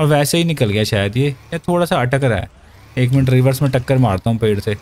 और वैसे ही निकल गया शायद ये या थोड़ा सा अटक रहा है एक मिनट रिवर्स में टक्कर मारता हूँ पेड़ से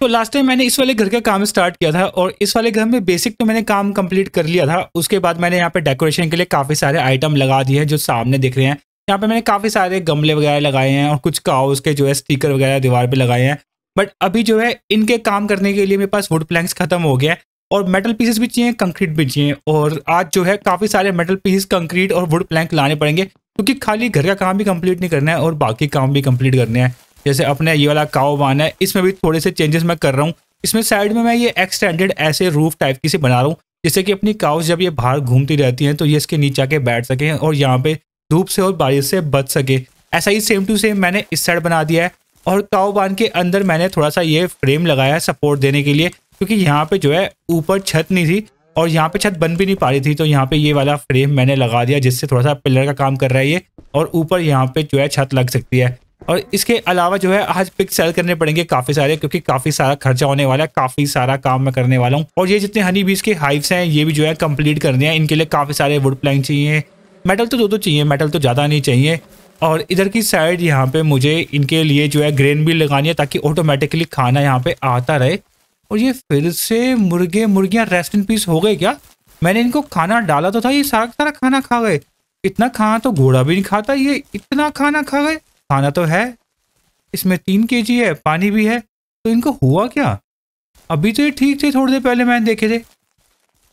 तो लास्ट टाइम मैंने इस वाले घर का काम स्टार्ट किया था और इस वाले घर में बेसिक तो मैंने काम कंप्लीट कर लिया था उसके बाद मैंने यहाँ पे डेकोरेशन के लिए काफ़ी सारे आइटम लगा दिए हैं जो सामने दिख रहे हैं यहाँ पे मैंने काफ़ी सारे गमले वगैरह लगाए हैं और कुछ काउस के जो है स्टीकर वगैरह दीवार पर लगाए हैं बट अभी जो है इनके काम करने के लिए मेरे पास वुड प्लैंक्स खत्म हो गया और मेटल पीसेस भी चाहिए कंक्रीट भी चाहिए और आज जो है काफ़ी सारे मेटल पीसेस कंक्रीट और वुड प्लैंक लाने पड़ेंगे क्योंकि खाली घर का काम भी कंप्लीट नहीं करना है और बाकी काम भी कंप्लीट करने हैं जैसे अपने ये वाला काओ वान है इसमें भी थोड़े से चेंजेस मैं कर रहा हूँ इसमें साइड में मैं ये एक्सटेंडेड ऐसे रूफ टाइप की से बना रहा हूँ जिससे कि अपनी काउस जब ये बाहर घूमती रहती हैं तो ये इसके नीचे आके बैठ सके और यहाँ पे धूप से और बारिश से बच सके ऐसा ही सेम टू सेम मैंने इस साइड बना दिया है और काओ बांध के अंदर मैंने थोड़ा सा ये फ्रेम लगाया है सपोर्ट देने के लिए क्योंकि यहाँ पे जो है ऊपर छत नहीं थी और यहाँ पे छत बन भी नहीं पा रही थी तो यहाँ पे ये वाला फ्रेम मैंने लगा दिया जिससे थोड़ा सा पिलर का काम कर रहा है ये और ऊपर यहाँ पे जो है छत लग सकती है और इसके अलावा जो है आज पिक सेल करने पड़ेंगे काफ़ी सारे क्योंकि काफ़ी सारा खर्चा होने वाला है काफ़ी सारा काम मैं करने वाला हूँ और ये जितने हनी बीज के हाइव्स हैं ये भी जो है कम्प्लीट करने हैं इनके लिए काफ़ी सारे वुड प्लैंक चाहिए मेटल तो दो दो चाहिए मेटल तो ज़्यादा नहीं चाहिए और इधर की साइड यहाँ पे मुझे इनके लिए जो है ग्रेन भी लगानी है ताकि ऑटोमेटिकली खाना यहाँ पे आता रहे और ये फिर से मुर्गे मुर्गियाँ रेस्ट इन पीस हो गए क्या मैंने इनको खाना डाला तो था ये सारा सारा खाना खा गए इतना खाना तो घोड़ा भी नहीं खाता ये इतना खाना खा गए खाना तो है इसमें तीन के है पानी भी है तो इनको हुआ क्या अभी तो ये ठीक थे थोड़ी देर पहले मैंने देखे थे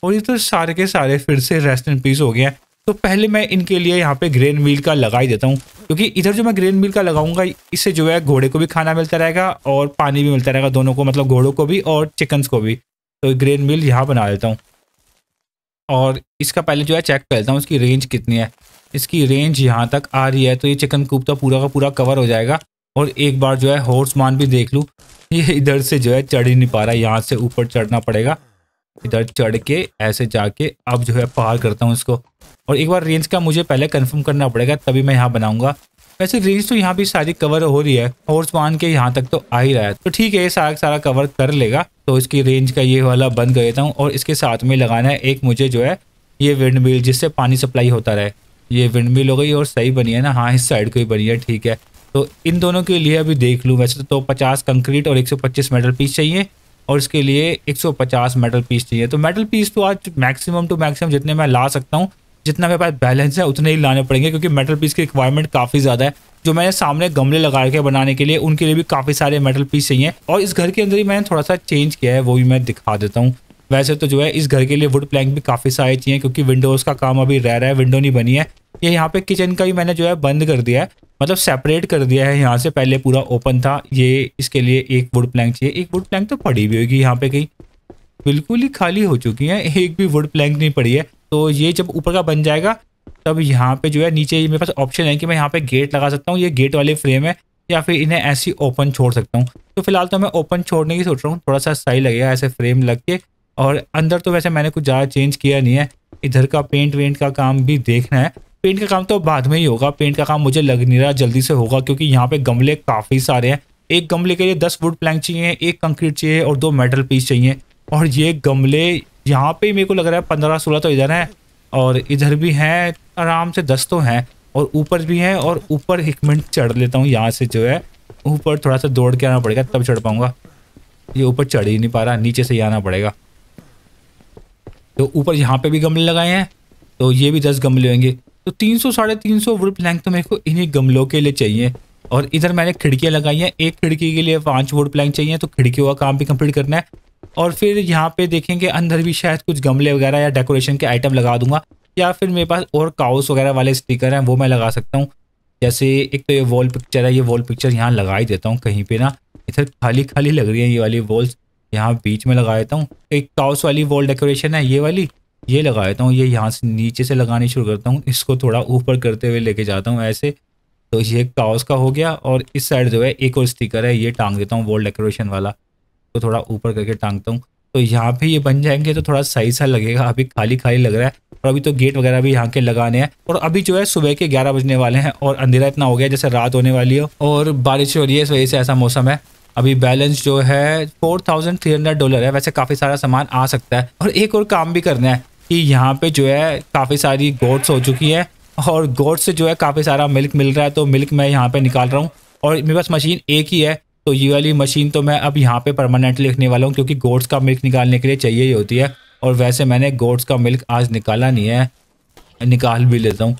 और ये तो सारे के सारे फिर से रेस्ट इन पीस हो गए हैं तो पहले मैं इनके लिए यहाँ पे ग्रेन मील का लगा ही देता हूँ क्योंकि इधर जो मैं ग्रेन मिल का लगाऊंगा इससे जो है घोड़े को भी खाना मिलता रहेगा और पानी भी मिलता रहेगा दोनों को मतलब घोड़ों को भी और चिकन्स को भी तो ग्रेन मिल यहाँ बना लेता हूँ और इसका पहले जो है चेक कर लेता हूँ इसकी रेंज कितनी है इसकी रेंज यहाँ तक आ रही है तो ये चिकन कूप तो पूरा का पूरा कवर हो जाएगा और एक बार जो है हॉर्समान भी देख लूँ ये इधर से जो है चढ़ ही नहीं पा रहा यहाँ से ऊपर चढ़ना पड़ेगा इधर चढ़ के ऐसे जाके अब जो है पार करता हूँ इसको और एक बार रेंज का मुझे पहले कंफर्म करना पड़ेगा तभी मैं यहाँ बनाऊँगा वैसे रेंज तो यहाँ भी सारी कवर हो रही है फोर्स वन के यहाँ तक तो आ ही रहा है तो ठीक है ये सारा सारा कवर कर लेगा तो इसकी रेंज का ये वाला बंद कर देता हूँ और इसके साथ में लगाना है एक मुझे जो है ये विंड मिल जिससे पानी सप्लाई होता रहे ये विंड मिल हो गई और सही बनी है ना हाँ इस साइड को ही बनी है ठीक है तो इन दोनों के लिए अभी देख लूँ वैसे तो पचास कंक्रीट और एक सौ पच्चीस मेटल पीस चाहिए और इसके लिए एक मेटल पीस चाहिए तो मेटल पीस तो आज मैक्सिमम टू मैक्सिमम जितने मैं ला सकता हूँ जितना मेरे पास बैलेंस है उतने ही लाने पड़ेंगे क्योंकि मेटल पीस की रिक्वायरमेंट काफ़ी ज़्यादा है जो मैंने सामने गमले लगा के बनाने के लिए उनके लिए भी काफ़ी सारे मेटल पीस चाहिए और इस घर के अंदर ही मैंने थोड़ा सा चेंज किया है वो भी मैं दिखा देता हूँ वैसे तो जो है इस घर के लिए वुड प्लैंक भी काफ़ी सारे चाहिए क्योंकि विंडोज़ का काम अभी रह रहा है विंडो नहीं बनी है ये यहाँ पे किचन का ही मैंने जो है बंद कर दिया है मतलब सेपरेट कर दिया है यहाँ से पहले पूरा ओपन था ये इसके लिए एक वुड प्लैंक चाहिए एक वुड प्लैंक तो पड़ी भी होगी यहाँ पे कहीं बिल्कुल ही खाली हो चुकी है एक भी वुड प्लैंक नहीं पड़ी है तो ये जब ऊपर का बन जाएगा तब यहाँ पे जो है नीचे मेरे पास ऑप्शन है कि मैं यहाँ पे गेट लगा सकता हूँ ये गेट वाले फ्रेम है या फिर इन्हें ऐसी ओपन छोड़ सकता हूँ तो फिलहाल तो मैं ओपन छोड़ने की सोच रहा हूँ थोड़ा सा सही लगेगा ऐसे फ्रेम लग के और अंदर तो वैसे मैंने कुछ ज़्यादा चेंज किया नहीं है इधर का पेंट वेंट का काम भी देखना है पेंट का काम तो बाद में ही होगा पेंट का काम मुझे लग नहीं रहा जल्दी से होगा क्योंकि यहाँ पे गमले काफ़ी सारे हैं एक गमले के लिए दस वुड प्लैंक चाहिए एक कंक्रीट चाहिए और दो मेटल पीस चाहिए और ये गमले यहाँ पे मेरे को लग रहा है पंद्रह सोलह तो इधर है और इधर भी हैं आराम से दस तो हैं और ऊपर भी हैं और ऊपर एक मिनट चढ़ लेता हूँ यहाँ से जो है ऊपर थोड़ा सा दौड़ के आना पड़ेगा तब चढ़ पाऊँगा ये ऊपर चढ़ ही नहीं पा रहा नीचे से ही आना पड़ेगा तो ऊपर यहाँ पे भी गमले लगाए हैं तो ये भी दस गमले होंगे तो तीन सौ साढ़े तीन सौ वुड प्लैंक तो मेरे को इन्हीं गमलों के लिए चाहिए और इधर मैंने खिड़कियाँ लगाई हैं एक खिड़की के लिए पाँच वुड प्लैंक चाहिए तो खिड़की का काम भी कम्प्लीट करना है और फिर यहाँ पे देखेंगे अंदर भी शायद कुछ गमले वगैरह या डेकोरेशन के आइटम लगा दूंगा या फिर मेरे पास और काउस वगैरह वाले स्टिकर हैं वो मैं लगा सकता हूँ जैसे एक तो ये वॉल पिक्चर है ये वॉल पिक्चर यहाँ लगा ही देता हूँ कहीं पे ना इधर खाली खाली लग रही है ये वाली वॉल्स यहाँ बीच में लगा देता हूँ एक काउस वाली वॉल डेकोरेशन है ये वाली ये लगा देता हूँ ये यहाँ से नीचे से लगानी शुरू करता हूँ इसको थोड़ा ऊपर करते हुए लेके जाता हूँ ऐसे तो ये काउस का हो गया और इस साइड जो है एक और स्टिकर है ये टांग देता हूँ वॉल डेकोरेशन वाला को थोड़ा ऊपर करके टांगता हूँ तो यहाँ पे ये बन जाएंगे तो थोड़ा सही सा लगेगा अभी खाली खाली लग रहा है और अभी तो गेट वगैरह भी यहाँ के लगाने हैं और अभी जो है सुबह के 11 बजने वाले हैं और अंधेरा इतना हो गया जैसे रात होने वाली हो और बारिश हो रही है इस वजह से ऐसा मौसम है अभी बैलेंस जो है four thousand three hundred dollar है वैसे काफ़ी सारा सामान आ सकता है और एक और काम भी करना है कि यहाँ पे जो है काफ़ी सारी गोड्स हो चुकी है और गोड्स से जो है काफ़ी सारा मिल्क मिल रहा है तो मिल्क मैं यहाँ पे निकाल रहा हूँ और मेरे पास मशीन एक ही है तो ये वाली मशीन तो मैं अब यहाँ पे परमानेंटली लिखने वाला हूँ क्योंकि गोट्स का मिल्क निकालने के लिए चाहिए ही होती है और वैसे मैंने गोट्स का मिल्क आज निकाला नहीं है निकाल भी लेता हूँ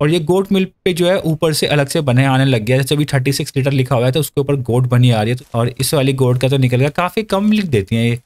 और ये गोट मिल्क पे जो है ऊपर से अलग से बने आने लग गया जैसे अभी थर्टी सिक्स लीटर लिखा हुआ है तो उसके ऊपर गोट बनी आ रही है तो और इस वाली गोट का तो निकल गया काफ़ी कम लिख देती हैं ये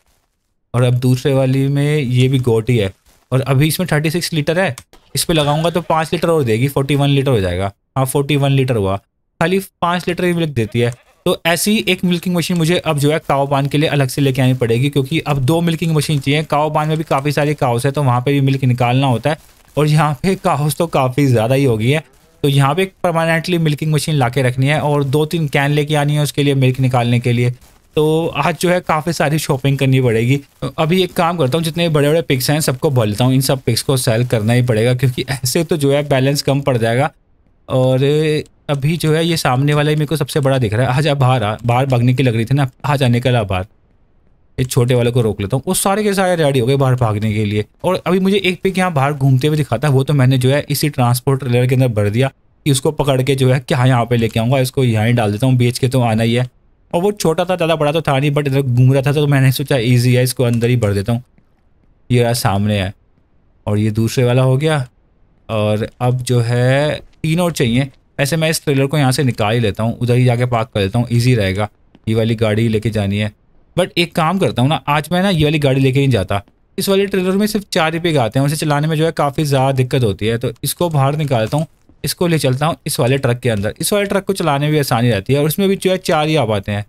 और अब दूसरे वाली में ये भी गोट ही है और अभी इसमें थर्टी सिक्स लीटर है इस पर लगाऊंगा तो पाँच लीटर और देगी फोर्टी वन लीटर हो जाएगा हाँ फोर्टी वन लीटर हुआ खाली पाँच लीटर ही मिल्क देती है तो ऐसी एक मिल्किंग मशीन मुझे अब जो है काव पान के लिए अलग से लेके आनी पड़ेगी क्योंकि अब दो मिल्किंग मशीन चाहिए काव पान में भी काफ़ी सारे काउस है तो वहाँ पर भी मिल्क निकालना होता है और यहाँ पे काउस तो काफ़ी ज़्यादा ही होगी है तो यहाँ पे परमानेंटली मिल्किंग मशीन ला के रखनी है और दो तीन कैन लेके आनी है उसके लिए मिल्क निकालने के लिए तो आज जो है काफ़ी सारी शॉपिंग करनी पड़ेगी अभी एक काम करता हूँ जितने बड़े बड़े पिक्स हैं सबको बोलता हूँ इन सब पिक्स को सेल करना ही पड़ेगा क्योंकि ऐसे तो जो है बैलेंस कम पड़ जाएगा और अभी जो है ये सामने वाला ही मेरे को सबसे बड़ा दिख रहा है आज आप बाहर आ बाहर भागने की लग रही थी ना आज आने का ला बाहर एक छोटे वाले को रोक लेता हूँ वो सारे के सारे रेडी हो गए बाहर भागने के लिए और अभी मुझे एक पिक यहाँ बाहर घूमते हुए दिखाता है वो तो मैंने जो है इसी ट्रांसपोर्ट ट्रेलर के अंदर भर दिया कि उसको पकड़ के जो है क्या यहाँ पर लेके आऊँगा इसको यहाँ ही डाल देता हूँ बेच के तो आना ही है और वो छोटा था ज़्यादा बड़ा तो था नहीं बट इधर घूम रहा था तो मैंने सोचा ईजी है इसको अंदर ही भर देता हूँ ये सामने है और ये दूसरे वाला हो गया और अब जो है तीन और चाहिए ऐसे मैं इस ट्रेलर को यहाँ से निकाल ही लेता हूँ उधर ही जाके पार्क कर लेता हूँ ईजी रहेगा ये वाली गाड़ी लेके जानी है बट एक काम करता हूँ ना आज मैं ना ये वाली गाड़ी लेके नहीं जाता इस वाले ट्रेलर में सिर्फ चार ही पे आते हैं उसे चलाने में जो है काफ़ी ज़्यादा दिक्कत होती है तो इसको बाहर निकालता हूँ इसको ले चलता हूँ इस वाले ट्रक के अंदर इस वाले ट्रक को चलाने में भी आसानी रहती है और इसमें भी जो है चार ही आ पाते हैं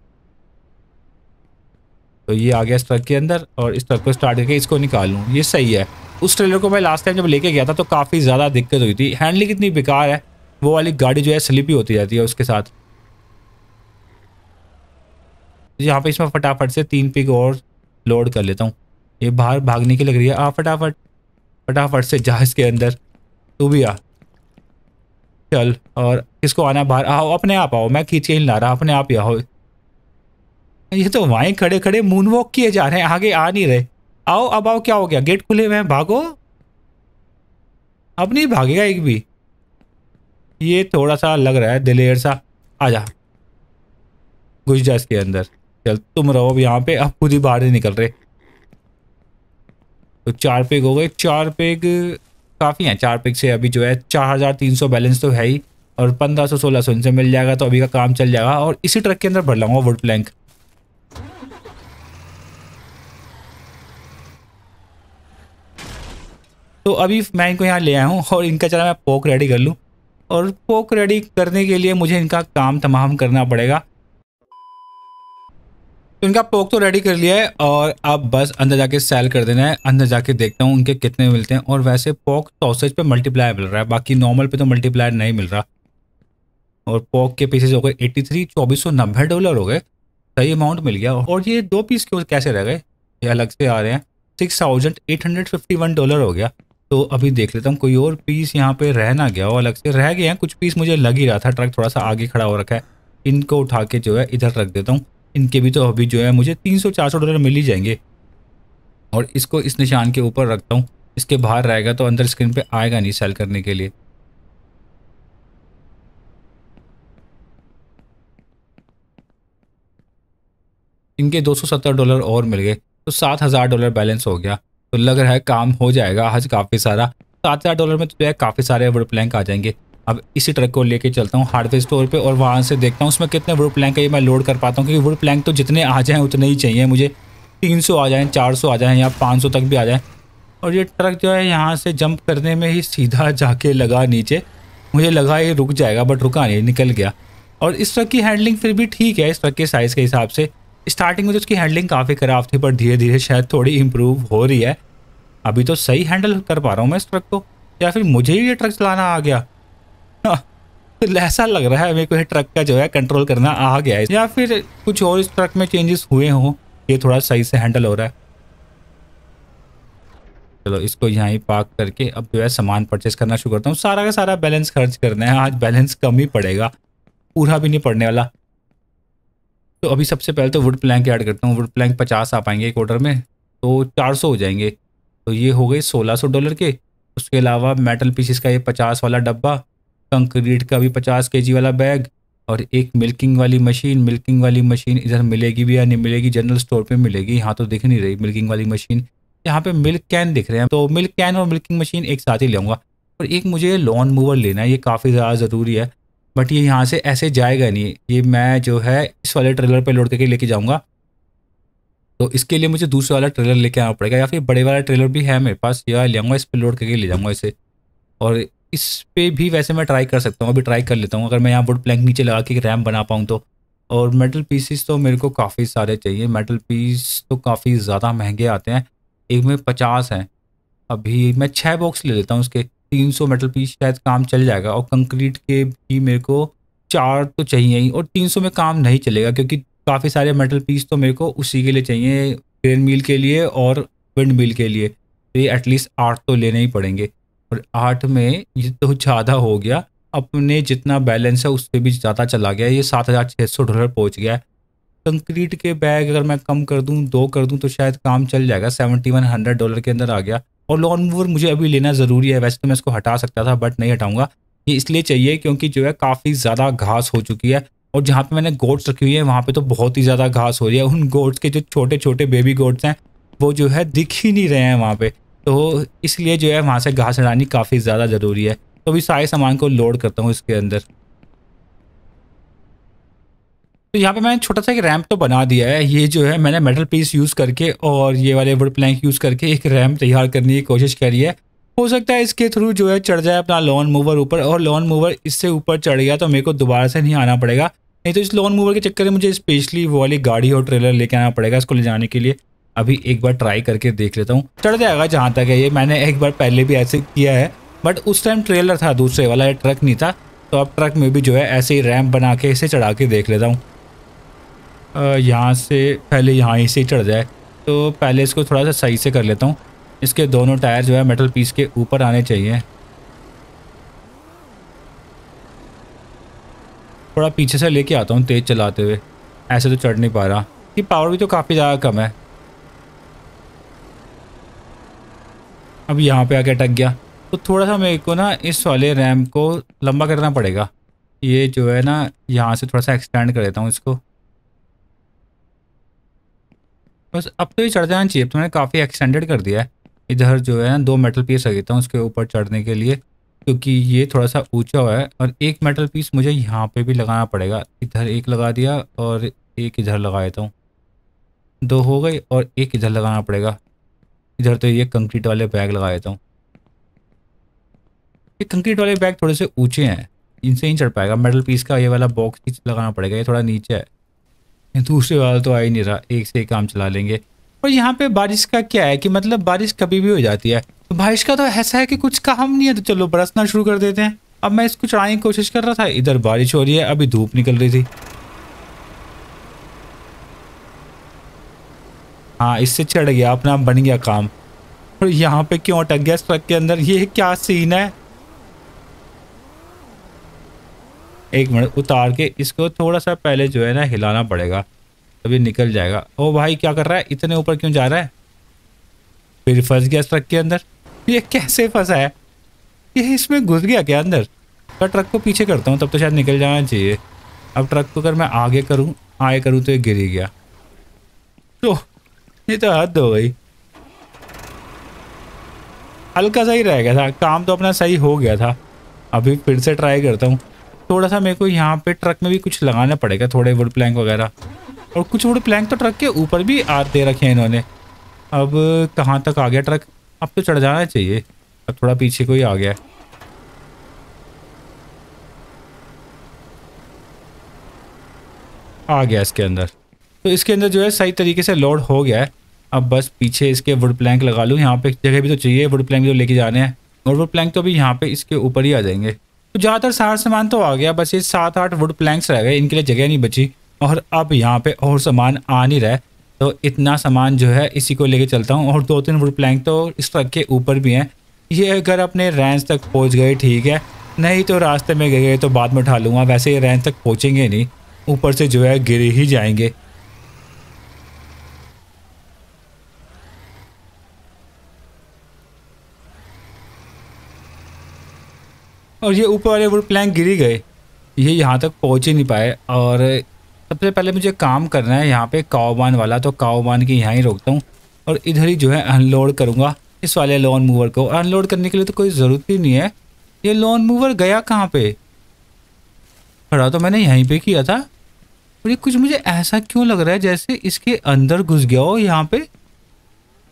तो ये आ गया इस ट्रक के अंदर और इस ट्रक को स्टार्ट करके इसको निकाल लूँ ये सही है उस ट्रेलर को मैं लास्ट टाइम जब लेके गया था तो काफ़ी ज़्यादा दिक्कत हुई थी हैंडलिंग इतनी बेकार है वो वाली गाड़ी जो है स्लिप ही होती जाती है उसके साथ यहाँ पे इसमें फटाफट से तीन पिक और लोड कर लेता हूँ ये बाहर भागने की लग रही है आ फटाफट फटाफट से जहाज के अंदर तू भी आ चल और इसको आना बाहर आओ अपने आप आओ मैं खींच के ही ला रहा अपने आप ही आओ ये तो वहीं खड़े खड़े मून वॉक किए जा रहे हैं आगे आ नहीं रहे आओ अब आओ क्या हो गया गेट खुले हुए हैं भागो अब नहीं भागेगा एक भी ये थोड़ा सा लग रहा है दिलेर सा आ जा घुस जा इसके अंदर चल तुम रहो अब यहाँ पे अब खुद ही बाहर नहीं निकल रहे तो चार पेग हो गए चार पेग काफ़ी हैं चार पेग से अभी जो है चार हज़ार तीन सौ बैलेंस तो है ही और पंद्रह सौ सोलह सौ इनसे मिल जाएगा तो अभी का काम चल जाएगा और इसी ट्रक के अंदर भर लाऊंगा वुड प्लैंक तो अभी मैं इनको यहाँ ले आया हूँ और इनका चला मैं पोक रेडी कर लूँ और पोक रेडी करने के लिए मुझे इनका काम तमाम करना पड़ेगा तो इनका पोक तो रेडी कर लिया है और अब बस अंदर जाके सेल कर देना है अंदर जाके देखता हूँ उनके कितने मिलते हैं और वैसे पोक सॉसेज पे मल्टीप्लायर मिल रहा है बाकी नॉर्मल पे तो मल्टीप्लायर नहीं मिल रहा और पोक के पीसेज हो गए एट्टी थ्री चौबीस सौ नब्बे डॉलर हो गए सही अमाउंट मिल गया और ये दो पीस के कैसे रह गए ये अलग से आ रहे हैं six thousand eight hundred fifty one dollar हो गया तो अभी देख लेता हूँ कोई और पीस यहाँ पे रह ना गया हो अलग से रह गया कुछ पीस मुझे लग ही रहा था ट्रक थोड़ा सा आगे खड़ा हो रखा है इनको उठा के जो है इधर रख देता हूँ इनके भी तो अभी जो है मुझे तीन सौ डॉलर मिल ही जाएंगे और इसको इस निशान के ऊपर रखता हूँ इसके बाहर रहेगा तो अंदर स्क्रीन पर आएगा नहीं सेल करने के लिए इनके 270 डॉलर और मिल गए तो 7000 डॉलर बैलेंस हो गया तो लग रहा है काम हो जाएगा आज काफ़ी सारा सात हज़ार डॉलर में तो जो है काफ़ी सारे वुड प्लैंक आ जाएंगे अब इसी ट्रक को लेके चलता हूँ हार्डवेयर स्टोर पे और वहाँ से देखता हूँ उसमें कितने वुड प्लैंक है ये मैं लोड कर पाता हूँ क्योंकि वुड प्लैंक तो जितने आ जाएँ उतने ही चाहिए मुझे तीन सौ आ जाएँ चार सौ आ जाएँ या पाँच सौ तक भी आ जाएँ और ये ट्रक जो है यहाँ से जंप करने में ही सीधा जाके लगा नीचे मुझे लगा ये रुक जाएगा बट रुका नहीं निकल गया और इस ट्रक की हैंडलिंग फिर भी ठीक है इस ट्रक के साइज़ के हिसाब से स्टार्टिंग में तो उसकी हैंडलिंग काफ़ी खराब थी पर धीरे धीरे शायद थोड़ी इम्प्रूव हो रही है अभी तो सही हैंडल कर पा रहा हूँ मैं इस ट्रक को या फिर मुझे ही ये ट्रक चलाना आ गया ऐसा हाँ, लग रहा है मेरे को ये ट्रक का जो है कंट्रोल करना आ गया है या फिर कुछ और इस ट्रक में चेंजेस हुए हों ये थोड़ा सही से हैंडल हो रहा है चलो इसको यहाँ ही पार्क करके अब जो है सामान परचेस करना शुरू करता हूँ सारा का सारा बैलेंस खर्च करना है आज बैलेंस कम ही पड़ेगा पूरा भी नहीं पड़ने वाला तो अभी सबसे पहले तो वुड प्लैंक ऐड करता हूँ वुड प्लैंक पचास आ पाएंगे एक ऑर्डर में तो चार सौ हो जाएंगे तो ये हो गए सोलह सौ डॉलर के उसके अलावा मेटल पीसीस का ये पचास वाला डब्बा कंक्रीट का भी पचास के वाला बैग और एक मिल्किंग वाली मशीन मिल्किंग वाली मशीन इधर मिलेगी भी या नहीं मिलेगी जनरल स्टोर पे मिलेगी यहाँ तो दिख नहीं रही मिल्किंग वाली मशीन यहाँ पे मिल्क कैन दिख रहे हैं तो मिल्क कैन और मिल्किंग मशीन एक साथ ही ले और एक मुझे लॉन मूवर लेना है ये काफ़ी ज़्यादा ज़रूरी है बट ये यहाँ से ऐसे जाएगा नहीं ये मैं जो है इस वाले ट्रेलर पर लोड करके लेके जाऊँगा तो इसके लिए मुझे दूसरे वाला ट्रेलर लेके आना पड़ेगा या फिर बड़े वाला ट्रेलर भी है मेरे पास या ले आऊँगा इस पर लोड करके ले जाऊँगा इसे और इस पर भी वैसे मैं ट्राई कर सकता हूँ अभी ट्राई कर लेता हूँ अगर मैं यहाँ वुड प्लैंक नीचे लगा के रैम बना पाऊँ तो और मेटल पीसेस तो मेरे को काफ़ी सारे चाहिए मेटल पीस तो काफ़ी ज़्यादा महंगे आते हैं एक में पचास हैं अभी मैं छः बॉक्स ले लेता हूँ उसके तीन सौ मेटल पीस शायद काम चल जाएगा और कंक्रीट के भी मेरे को चार तो चाहिए ही और तीन सौ में काम नहीं चलेगा क्योंकि काफ़ी सारे मेटल पीस तो मेरे को उसी के लिए चाहिए ट्रेन मिल के लिए और विंड मिल के लिए तो ये एटलीस्ट आठ तो लेने ही पड़ेंगे और आठ में ये तो ज़्यादा हो गया अपने जितना बैलेंस है उससे भी ज़्यादा चला गया ये सात हज़ार छः सौ डॉलर पहुँच गया है कंक्रीट के बैग अगर मैं कम कर दूं दो कर दूं तो शायद काम चल जाएगा सेवेंटी वन हंड्रेड डॉलर के अंदर आ गया और लॉन मूवर मुझे अभी लेना ज़रूरी है वैसे तो मैं इसको हटा सकता था बट नहीं हटाऊंगा ये इसलिए चाहिए क्योंकि जो है काफ़ी ज़्यादा घास हो चुकी है और जहाँ पे मैंने गोट्स रखी हुई है वहाँ पे तो बहुत ही ज़्यादा घास हो रही है उन गोट्स के जो छोटे छोटे बेबी गोट्स हैं वो जो है दिख ही नहीं रहे हैं वहाँ पर तो इसलिए जो है वहाँ से घास हटानी काफ़ी ज़्यादा ज़रूरी है तो अभी सारे सामान को लोड करता हूँ इसके अंदर तो यहाँ पे मैंने छोटा सा एक रैम्प तो बना दिया है ये जो है मैंने मेटल पीस यूज़ करके और ये वाले वुड प्लैंक यूज़ करके एक रैम्प तैयार करने की कोशिश करी है हो सकता है इसके थ्रू जो है चढ़ जाए अपना लॉन मूवर ऊपर और लॉन मूवर इससे ऊपर चढ़ गया तो मेरे को दोबारा से नहीं आना पड़ेगा नहीं तो इस लॉन मूवर के चक्कर में मुझे स्पेशली वो वाली गाड़ी और ट्रेलर लेके आना पड़ेगा इसको ले जाने के लिए अभी एक बार ट्राई करके देख लेता हूँ चढ़ जाएगा जहाँ तक है ये मैंने एक बार पहले भी ऐसे किया है बट उस टाइम ट्रेलर था दूसरे वाला ट्रक नहीं था तो अब ट्रक में भी जो है ऐसे ही रैम्प बना के इसे चढ़ा के देख लेता हूँ यहाँ से पहले यहाँ ही से चढ़ जाए तो पहले इसको थोड़ा सा सही से कर लेता हूँ इसके दोनों टायर जो है मेटल पीस के ऊपर आने चाहिए थोड़ा पीछे से लेके आता हूँ तेज़ चलाते हुए ऐसे तो चढ़ नहीं पा रहा कि पावर भी तो काफ़ी ज़्यादा कम है अब यहाँ पे आके अटक गया तो थोड़ा सा मेरे को ना इस वाले रैम को लंबा करना पड़ेगा ये जो है ना यहाँ से थोड़ा सा एक्सटेंड कर देता हूँ इसको बस अब तो ये चढ़ जाना चाहिए तो मैंने काफ़ी एक्सटेंडेड कर दिया है इधर जो है दो मेटल पीस रखता था उसके ऊपर चढ़ने के लिए क्योंकि ये थोड़ा सा ऊंचा हुआ है और एक मेटल पीस मुझे यहाँ पे भी लगाना पड़ेगा इधर एक लगा दिया और एक इधर लगा देता हूँ दो हो गई और एक इधर लगाना पड़ेगा इधर तो ये कंक्रीट वाले बैग लगा देता हूँ ये कंक्रीट वाले बैग थोड़े से ऊँचे हैं इनसे ही चढ़ पाएगा मेटल पीस का ये वाला बॉक्स लगाना पड़ेगा ये थोड़ा नीचे है दूसरे वाले तो आ ही नहीं रहा एक से एक काम चला लेंगे और यहाँ पे बारिश का क्या है कि मतलब बारिश कभी भी हो जाती है तो बारिश का तो ऐसा है कि कुछ काम नहीं है तो चलो बरसना शुरू कर देते हैं अब मैं इसको चढ़ाने की कोशिश कर रहा था इधर बारिश हो रही है अभी धूप निकल रही थी हाँ इससे चढ़ गया अपना बन गया काम और यहाँ पे क्यों अटक गया ट्रक के अंदर ये क्या सीन है एक मिनट उतार के इसको थोड़ा सा पहले जो है ना हिलाना पड़ेगा तभी निकल जाएगा ओ भाई क्या कर रहा है इतने ऊपर क्यों जा रहा है फिर फंस गया ट्रक के अंदर ये कैसे फंसा है ये इसमें घुस गया क्या अंदर पर ट्रक को पीछे करता हूँ तब तो शायद निकल जाना चाहिए अब ट्रक को अगर मैं आगे करूँ आगे करूँ तो ये गिर ही गया तो ये तो हद हो गई हल्का सा ही रह गया था काम तो अपना सही हो गया था अभी फिर से ट्राई करता हूँ थोड़ा सा मेरे को यहाँ पे ट्रक में भी कुछ लगाना पड़ेगा थोड़े वुड प्लैंक वगैरह और कुछ वुड प्लैंक तो ट्रक के ऊपर भी आ दे रखे हैं इन्होंने अब कहाँ तक आ गया ट्रक अब तो चढ़ जाना चाहिए अब थोड़ा पीछे को ही आ गया आ गया इसके अंदर तो इसके अंदर जो है सही तरीके से लोड हो गया है अब बस पीछे इसके वुड प्लैंक लगा लूँ यहाँ पे जगह भी तो चाहिए वुड प्लैंक जो लेके जाने हैं और वुड प्लैंक तो अभी यहाँ पे इसके ऊपर ही आ जाएंगे तो ज़्यादातर सारा सामान तो आ गया बस ये सात आठ वुड प्लैंक्स रह गए इनके लिए जगह नहीं बची और अब यहाँ पे और सामान आ नहीं रहा है तो इतना सामान जो है इसी को लेके चलता हूँ और दो तीन वुड प्लैंक तो इस ट्रक के ऊपर भी हैं ये अगर अपने रेंज तक पहुँच गए ठीक है नहीं तो रास्ते में गए तो बाद में उठा लूँगा वैसे ये रेंज तक पहुँचेंगे नहीं ऊपर से जो है गिर ही जाएंगे और ये ऊपर वाले वो प्लैंक गिरी गए ये यहाँ तक पहुँच ही नहीं पाए और सबसे पहले मुझे काम करना है यहाँ पे काओबान वाला तो काओबान के यहाँ ही रोकता हूँ और इधर ही जो है अनलोड करूँगा इस वाले लॉन मूवर को अनलोड करने के लिए तो कोई ज़रूरत ही नहीं है ये लॉन मूवर गया कहाँ पे खड़ा तो मैंने यहीं पे किया था और ये कुछ मुझे ऐसा क्यों लग रहा है जैसे इसके अंदर घुस गया हो यहाँ पर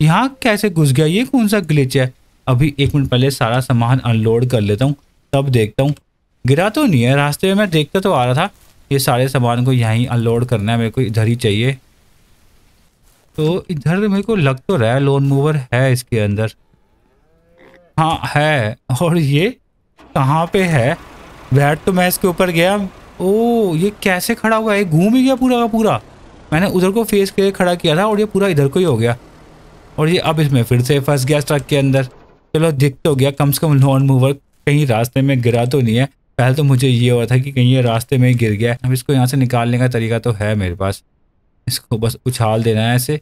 यहाँ कैसे घुस गया ये कौन सा ग्लिच है अभी एक मिनट पहले सारा सामान अनलोड कर लेता हूँ तब देखता हूँ गिरा तो नहीं है रास्ते में मैं देखता तो आ रहा था ये सारे सामान को यहीं अनलोड करना है मेरे को इधर ही चाहिए तो इधर मेरे को लग तो रहा है लोन मूवर है इसके अंदर हाँ है और ये कहाँ पे है बैठ तो मैं इसके ऊपर गया ओ ये कैसे खड़ा हुआ है घूम ही गया पूरा का पूरा मैंने उधर को फेस करके खड़ा किया था और ये पूरा इधर को ही हो गया और ये अब इसमें फिर से फंस गया ट्रक के अंदर चलो दिख तो गया कम से कम लोन मूवर कहीं रास्ते में गिरा तो नहीं है पहले तो मुझे ये हुआ था कि कहीं ये रास्ते में ही गिर गया अब इसको यहाँ से निकालने का तरीका तो है मेरे पास इसको बस उछाल देना है ऐसे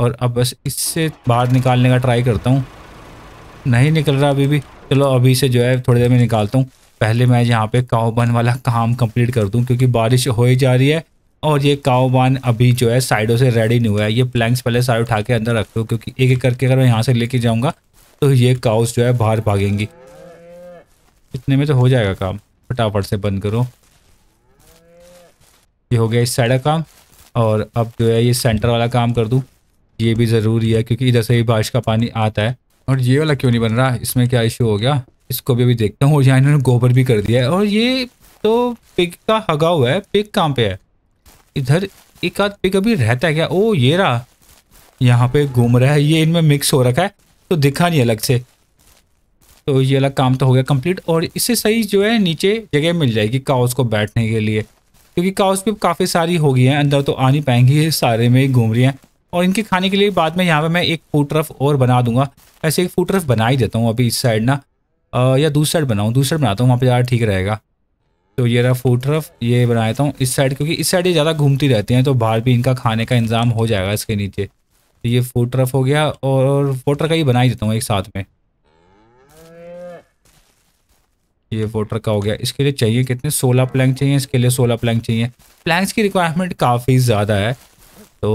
और अब बस इससे बाहर निकालने का ट्राई करता हूँ नहीं निकल रहा अभी भी चलो अभी से जो है थोड़ी देर में निकालता हूँ पहले मैं यहाँ पे कावबान वाला काम कंप्लीट कर दूँ क्योंकि बारिश हो ही जा रही है और ये कावबान अभी जो है साइडों से रेडी नहीं हुआ है ये प्लैंक्स पहले साइड उठा के अंदर रख दो क्योंकि एक एक करके अगर मैं यहाँ से लेके जाऊँगा तो ये काउस जो है बाहर भागेंगी इतने में तो हो जाएगा काम फटाफट से बंद करो ये हो गया इस साइड का काम और अब जो है ये सेंटर वाला काम कर दूँ ये भी ज़रूरी है क्योंकि इधर से ही बारिश का पानी आता है और ये वाला क्यों नहीं बन रहा इसमें क्या इशू हो गया इसको भी अभी देखता हूँ और यहाँ इन्होंने गोबर भी कर दिया है और ये तो पिक का हगा हुआ है पिक कहाँ पे है इधर एक आध पिक अभी रहता है क्या ओ ये रहा यहाँ पे घूम रहा है ये इनमें मिक्स हो रखा है तो दिखा नहीं अलग से तो ये अलग काम तो हो गया कंप्लीट और इससे सही जो है नीचे जगह मिल जाएगी काउस को बैठने के लिए क्योंकि काउस भी काफ़ी सारी हो गई हैं अंदर तो आ नहीं पाएंगी ये सारे में घूम रही हैं और इनके खाने के लिए बाद में यहाँ पर मैं एक फूड ट्रफ और बना दूंगा ऐसे एक फूड ट्रफ बना ही देता हूँ अभी इस साइड ना आ, या दूसरी साइड बनाऊँ दूसरी साइड बनाता हूँ वहाँ पर ज़्यादा ठीक रहेगा तो ये रहा फूड ट्रफ ये बना देता हूँ इस साइड क्योंकि इस साइड ये ज़्यादा घूमती रहती हैं तो बाहर भी इनका खाने का इंतजाम हो जाएगा इसके नीचे तो ये फूड ट्रफ़ हो गया और फोटर का ही बना ही देता हूँ एक साथ में ये वोटर का हो गया इसके लिए चाहिए कितने सोलह प्लैंक चाहिए इसके लिए सोलह प्लैंक चाहिए प्लैंक्स की रिक्वायरमेंट काफ़ी ज़्यादा है तो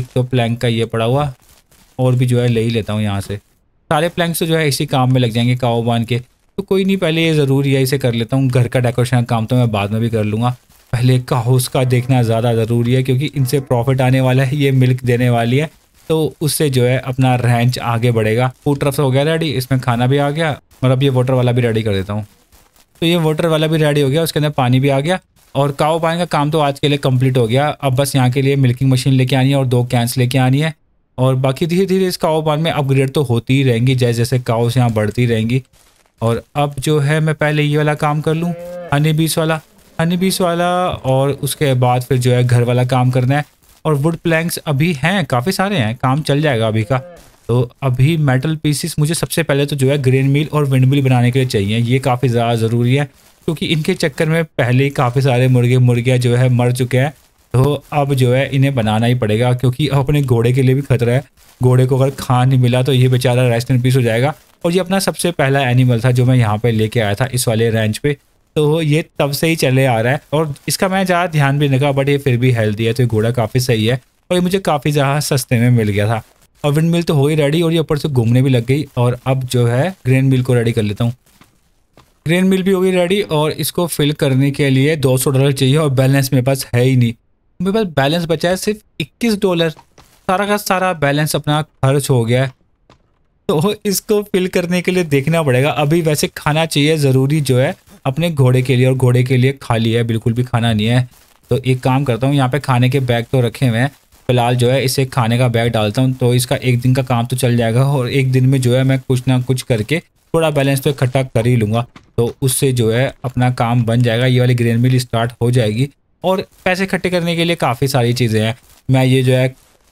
एक तो प्लैंक का ये पड़ा हुआ और भी जो है ले ही लेता हूँ यहाँ से सारे प्लैंक से तो जो है इसी काम में लग जाएंगे काओ बांध के तो कोई नहीं पहले ये ज़रूरी है इसे कर लेता हूँ घर का डेकोरेशन का काम तो मैं बाद में भी कर लूँगा पहले काउस का देखना ज़्यादा ज़रूरी है क्योंकि इनसे प्रॉफिट आने वाला है ये मिल्क देने वाली है तो उससे जो है अपना रेंच आगे बढ़ेगा फूड ट्रफ हो गया रेडी इसमें खाना भी आ गया मतलब ये वाटर वाला भी रेडी कर देता हूँ तो ये वाटर वाला भी रेडी हो गया उसके अंदर पानी भी आ गया और काओ पानी का काम तो आज के लिए कंप्लीट हो गया अब बस यहाँ के लिए मिल्किंग मशीन लेके आनी है और दो कैंस लेके आनी है और बाकी धीरे धीरे इस काओ पान में अपग्रेड तो होती ही रहेंगी जैसे जैसे काओस यहाँ बढ़ती रहेंगी और अब जो है मैं पहले ये वाला काम कर लूँ हनी बीस वाला हनी बीस वाला और उसके बाद फिर जो है घर वाला काम करना है और वुड प्लैंक्स अभी हैं काफ़ी सारे हैं काम चल जाएगा अभी का तो अभी मेटल पीसीस मुझे सबसे पहले तो जो है ग्रेन मिल और विंड मिल बनाने के लिए चाहिए ये काफ़ी ज़्यादा ज़रूरी है क्योंकि इनके चक्कर में पहले ही काफ़ी सारे मुर्गे मुर्गियाँ जो है मर चुके हैं तो अब जो है इन्हें बनाना ही पड़ेगा क्योंकि अपने घोड़े के लिए भी खतरा है घोड़े को अगर खान नहीं मिला तो ये बेचारा रेस्ट एंड पीस हो जाएगा और ये अपना सबसे पहला एनिमल था जो मैं यहाँ पर लेके आया था इस वाले रेंच पर तो ये तब से ही चले आ रहा है और इसका मैं ज़्यादा ध्यान भी नहीं रखा बट ये फिर भी हेल्दी है तो ये घोड़ा काफ़ी सही है और ये मुझे काफ़ी ज़्यादा सस्ते में मिल गया था और विंड मिल तो हो ही रेडी और ये ऊपर से घूमने भी लग गई और अब जो है ग्रेन मिल को रेडी कर लेता हूँ ग्रेन मिल भी हो गई रेडी और इसको फिल करने के लिए 200 डॉलर चाहिए और बैलेंस मेरे पास है ही नहीं मेरे पास बैलेंस बचा है सिर्फ इक्कीस डॉलर सारा का सारा बैलेंस अपना खर्च हो गया तो इसको फिल करने के लिए देखना पड़ेगा अभी वैसे खाना चाहिए ज़रूरी जो है अपने घोड़े के लिए और घोड़े के लिए खाली है बिल्कुल भी खाना नहीं है तो एक काम करता हूँ यहाँ पे खाने के बैग तो रखे हुए हैं फ़िलहाल जो है इसे खाने का बैग डालता हूँ तो इसका एक दिन का काम तो चल जाएगा और एक दिन में जो है मैं कुछ ना कुछ करके थोड़ा बैलेंस तो इकट्ठा कर ही लूँगा तो उससे जो है अपना काम बन जाएगा ये वाली ग्रेन मिल स्टार्ट हो जाएगी और पैसे इकट्ठे करने के लिए काफ़ी सारी चीज़ें हैं मैं ये जो है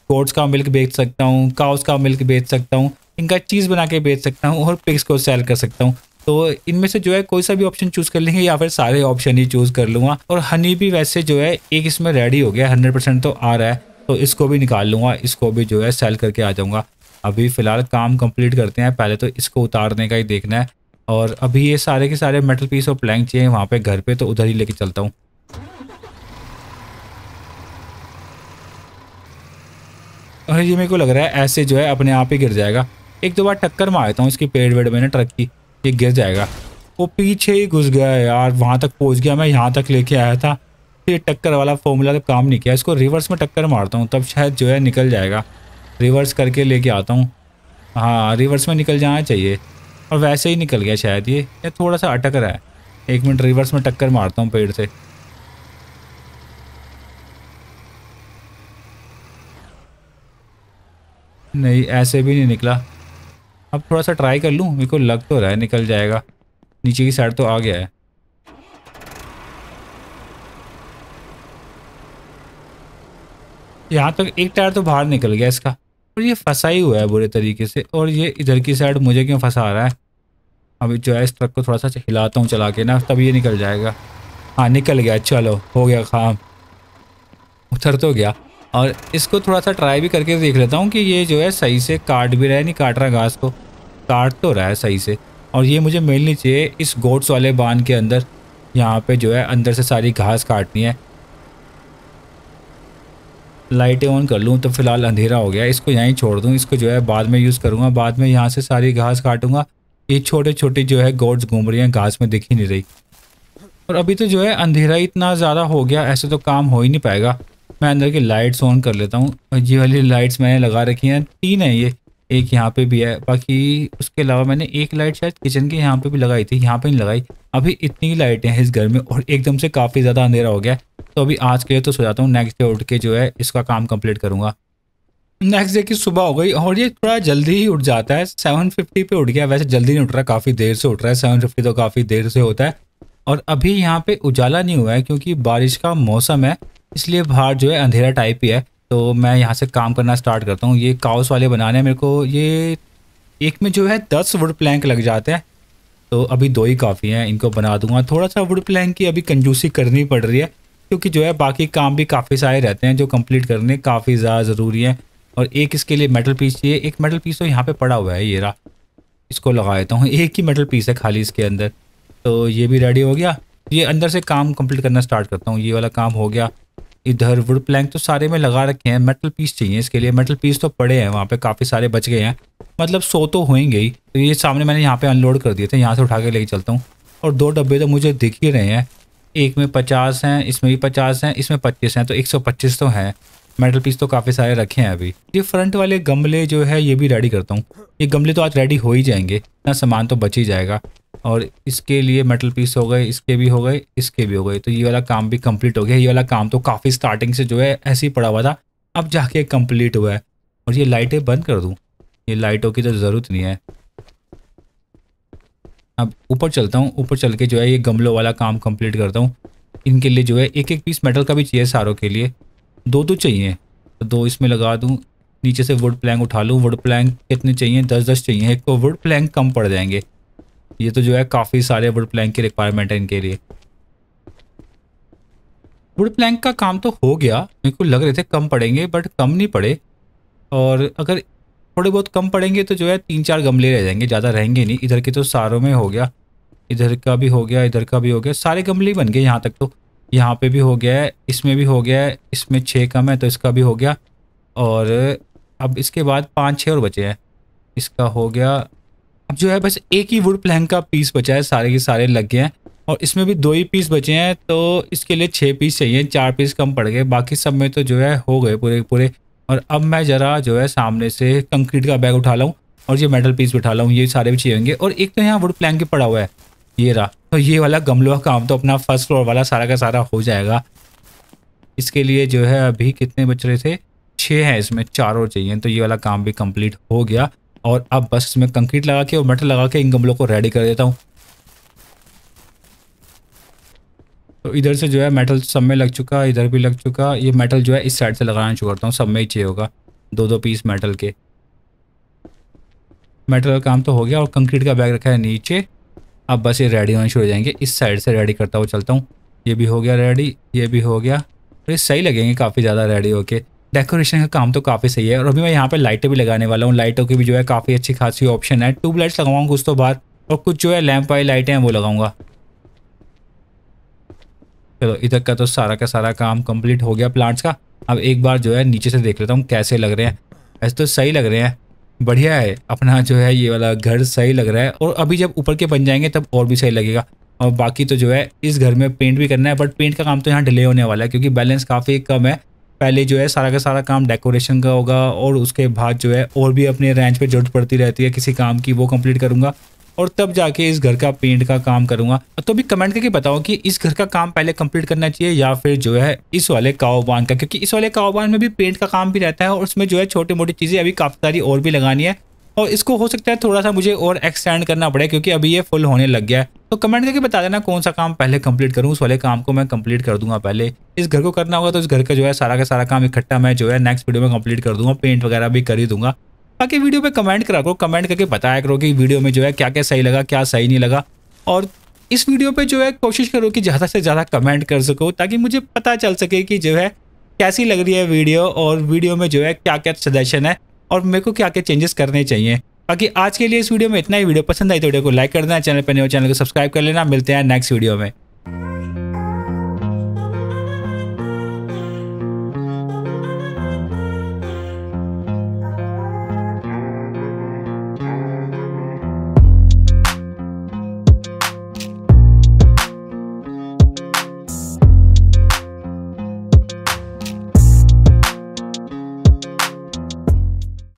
कोट्स का मिल्क बेच सकता हूँ काउस का मिल्क बेच सकता हूँ इनका चीज़ बना के बेच सकता हूँ और पिक्स को सेल कर सकता हूँ तो इनमें से जो है कोई सा भी ऑप्शन चूज़ कर लेंगे या फिर सारे ऑप्शन ही चूज़ कर लूँगा और हनी भी वैसे जो है एक इसमें रेडी हो गया हंड्रेड परसेंट तो आ रहा है तो इसको भी निकाल लूँगा इसको भी जो है सेल करके आ जाऊँगा अभी फ़िलहाल काम कंप्लीट करते हैं पहले तो इसको उतारने का ही देखना है और अभी ये सारे के सारे मेटल पीस और प्लैंक चाहिए वहाँ पे घर पे तो उधर ही लेके चलता हूँ अरे ये मेरे को लग रहा है ऐसे जो है अपने आप ही गिर जाएगा एक दो बार टक्कर मार देता हूँ इसकी पेड़ वेड़ में ना ट्रक की ये गिर जाएगा वो पीछे ही घुस गया यार वहाँ तक पहुँच गया मैं यहाँ तक लेके आया था ये टक्कर वाला फॉर्मूला तो काम नहीं किया इसको रिवर्स में टक्कर मारता हूँ तब शायद जो है निकल जाएगा रिवर्स करके लेके आता हूँ हाँ रिवर्स में निकल जाना चाहिए और वैसे ही निकल गया शायद ये या थोड़ा सा अटक रहा है एक मिनट रिवर्स में टक्कर मारता हूँ पेड़ से नहीं ऐसे भी नहीं निकला अब थोड़ा सा ट्राई कर लूँ मेरे को लग तो रहा है निकल जाएगा नीचे की साइड तो आ गया है यहाँ तक तो एक टायर तो बाहर निकल गया इसका और ये फंसा ही हुआ है बुरे तरीके से और ये इधर की साइड मुझे क्यों फंसा रहा है अभी जो है इस ट्रक को थोड़ा सा हिलाता हूँ चला के ना तब ये निकल जाएगा हाँ निकल गया चलो अच्छा हो गया काम उतर तो गया और इसको थोड़ा सा ट्राई भी करके देख लेता हूँ कि ये जो है सही से काट भी रहा है नहीं काट रहा घास को काट तो रहा है सही से और ये मुझे मिलनी चाहिए इस गोट्स वाले बांध के अंदर यहाँ पे जो है अंदर से सारी घास काटनी है लाइटें ऑन कर लूँ तो फ़िलहाल अंधेरा हो गया इसको यहीं छोड़ दूँ इसको जो है बाद में यूज़ करूँगा बाद में यहाँ से सारी घास काटूँगा ये छोटे छोटे जो है गोड्स घूम रही हैं घास में दिख ही नहीं रही और अभी तो जो है अंधेरा इतना ज़्यादा हो गया ऐसे तो काम हो ही नहीं पाएगा मैं अंदर की लाइट्स ऑन कर लेता हूँ ये वाली लाइट्स मैंने लगा रखी हैं तीन है ये एक यहाँ पे भी है बाकी उसके अलावा मैंने एक लाइट शायद किचन के यहाँ पे भी लगाई थी यहाँ पे नहीं लगाई अभी इतनी लाइटें हैं इस घर में और एकदम से काफ़ी ज़्यादा अंधेरा हो गया तो अभी आज के लिए तो सो जाता हूँ नेक्स्ट डे उठ के जो है इसका काम कंप्लीट करूँगा नेक्स्ट डे की सुबह हो गई और ये थोड़ा जल्दी ही उठ जाता है सेवन फिफ्टी पे उठ गया वैसे जल्दी नहीं उठ रहा काफ़ी देर से उठ रहा है सेवन फिफ्टी तो काफ़ी देर से होता है और अभी यहाँ पे उजाला नहीं हुआ है क्योंकि बारिश का मौसम है इसलिए बाहर जो है अंधेरा टाइप ही है तो मैं यहाँ से काम करना स्टार्ट करता हूँ ये काउस वाले बनाने मेरे को ये एक में जो है दस वुड प्लैंक लग जाते हैं तो अभी दो ही काफ़ी हैं इनको बना दूंगा थोड़ा सा वुड प्लैंक की अभी कंजूसी करनी पड़ रही है क्योंकि जो है बाकी काम भी काफ़ी सारे रहते हैं जो कंप्लीट करने काफ़ी ज़्यादा ज़रूरी हैं और एक इसके लिए मेटल पीस चाहिए एक मेटल पीस तो यहाँ पर पड़ा हुआ है ये रहा इसको लगा देता हूँ एक ही मेटल पीस है खाली इसके अंदर तो ये भी रेडी हो गया ये अंदर से काम कंप्लीट करना स्टार्ट करता हूँ ये वाला काम हो गया इधर वुड प्लैंक तो सारे में लगा रखे हैं मेटल पीस चाहिए इसके लिए मेटल पीस तो पड़े हैं वहाँ पे काफ़ी सारे बच गए हैं मतलब सो तो होंगे ही तो ये सामने मैंने यहाँ पे अनलोड कर दिए थे यहाँ से उठा के लेके चलता हूँ और दो डब्बे तो मुझे दिख ही रहे हैं एक में पचास हैं इसमें भी पचास हैं इसमें पच्चीस हैं तो एक सौ पच्चीस तो हैं मेटल पीस तो काफ़ी सारे रखे हैं अभी ये फ्रंट वाले गमले जो है ये भी रेडी करता हूँ ये गमले तो आज रेडी हो ही जाएंगे ना सामान तो बच ही जाएगा और इसके लिए मेटल पीस हो गए इसके भी हो गए इसके भी हो गए तो ये वाला काम भी कंप्लीट हो गया ये वाला काम तो काफ़ी स्टार्टिंग से जो है ऐसे ही पड़ा हुआ था अब जाके कंप्लीट हुआ है और ये लाइटें बंद कर दूँ ये लाइटों की तो ज़रूरत नहीं है अब ऊपर चलता हूँ ऊपर चल के जो है ये गमलों वाला काम कंप्लीट करता हूँ इनके लिए जो है एक एक पीस मेटल का भी चाहिए सारों के लिए दो दो तो चाहिए तो दो इसमें लगा दूँ नीचे से वुड प्लैंक उठा लूँ वुड प्लैंक कितने चाहिए दस दस चाहिए एक को वुड प्लैंग कम पड़ जाएंगे ये तो जो है काफ़ी सारे वुड प्लैंक की रिक्वायरमेंट है इनके लिए वुड प्लैंक का काम तो हो गया मेरे को लग रहे थे कम पड़ेंगे बट कम नहीं पड़े और अगर थोड़े बहुत कम पड़ेंगे तो जो है तीन चार गमले रह जाएंगे ज़्यादा रहेंगे नहीं इधर के तो सारों में हो गया इधर का भी हो गया इधर का भी हो गया सारे गमले ही बन गए यहाँ तक तो यहाँ पे भी हो गया है इसमें भी हो गया है इसमें छः कम है तो इसका भी हो गया और अब इसके बाद पाँच छः और बचे हैं इसका हो गया अब जो है बस एक ही वुड प्लैंक का पीस बचा है सारे के सारे लग गए हैं और इसमें भी दो ही पीस बचे हैं तो इसके लिए छः पीस चाहिए चार पीस कम पड़ गए बाकी सब में तो जो है हो गए पूरे पूरे और अब मैं ज़रा जो है सामने से कंक्रीट का बैग उठा लाऊँ और ये मेटल पीस उठा लाऊँ ये सारे भी चाहिए होंगे और एक तो यहाँ वुड प्लैंक पड़ा हुआ है ये रहा तो ये वाला गमलों का काम तो अपना फर्स्ट फ्लोर वाला सारा का सारा हो जाएगा इसके लिए जो है अभी कितने बच रहे थे छः हैं इसमें चारों चाहिए तो ये वाला काम भी कंप्लीट हो गया और अब बस इसमें कंक्रीट लगा के और मेटल लगा के इन गमलों को रेडी कर देता हूँ तो इधर से जो है मेटल सब में लग चुका इधर भी लग चुका ये मेटल जो है इस साइड से लगाना शुरू करता हूँ सब में ही चाहिए होगा दो दो पीस मेटल के मेटल का काम तो हो गया और कंक्रीट का बैग रखा है नीचे अब बस ये रेडी होने शुरू हो जाएंगे इस साइड से रेडी करता हुआ चलता हूँ ये भी हो गया रेडी ये भी हो गया तो ये सही लगेंगे काफ़ी ज़्यादा रेडी होके डेकोरेशन का काम तो काफ़ी सही है और अभी मैं यहाँ पे लाइटें भी लगाने वाला हूँ लाइटों की भी जो है काफ़ी अच्छी खासी ऑप्शन है ट्यूब लाइट्स लगाऊंगा कुछ तो बाहर और कुछ जो है लैंप वाली लाइटें हैं वो लगाऊंगा चलो इधर का तो सारा का सारा काम कंप्लीट हो गया प्लांट्स का अब एक बार जो है नीचे से देख लेता हूँ कैसे लग रहे हैं ऐसे तो सही लग रहे हैं बढ़िया है अपना जो है ये वाला घर सही लग रहा है और अभी जब ऊपर के बन जाएंगे तब और भी सही लगेगा और बाकी तो जो है इस घर में पेंट भी करना है बट पेंट का काम तो यहाँ डिले होने वाला है क्योंकि बैलेंस काफ़ी कम है पहले जो है सारा का सारा काम डेकोरेशन का होगा और उसके बाद जो है और भी अपने रेंज पे जरूरत पड़ती रहती है किसी काम की वो कंप्लीट करूंगा और तब जाके इस घर का पेंट का काम करूंगा तो अभी कमेंट करके बताओ कि इस घर का काम पहले कंप्लीट करना चाहिए या फिर जो है इस वाले काओबान का क्योंकि इस वाले काओबान में भी पेंट का काम भी रहता है और उसमें जो है छोटी मोटी चीज़ें अभी काफ़ी सारी और भी लगानी है और इसको हो सकता है थोड़ा सा मुझे और एक्सटेंड करना पड़े क्योंकि अभी ये फुल होने लग गया है तो कमेंट करके बता देना कौन सा काम पहले कंप्लीट करूँ उस वाले काम को मैं कंप्लीट कर दूंगा पहले इस घर को करना होगा तो इस घर का जो है सारा का सारा काम इकट्ठा मैं जो है नेक्स्ट वीडियो में कंप्लीट कर दूंगा पेंट वगैरह भी कर ही दूंगा बाकी वीडियो पे कमेंट करा करो कमेंट करके बताया करो कि वीडियो में जो है क्या क्या सही लगा क्या सही नहीं लगा और इस वीडियो पर जो है कोशिश करो कि ज़्यादा से ज़्यादा कमेंट कर सको ताकि मुझे पता चल सके कि जो है कैसी लग रही है वीडियो और वीडियो में जो है क्या क्या सजेशन है और मेरे को क्या क्या चेंजेस करने चाहिए बाकी आज के लिए इस वीडियो में इतना ही वीडियो पसंद आई तो वीडियो को लाइक कर देना चैनल पर नहीं हो चैनल को सब्सक्राइब कर लेना मिलते हैं नेक्स्ट वीडियो में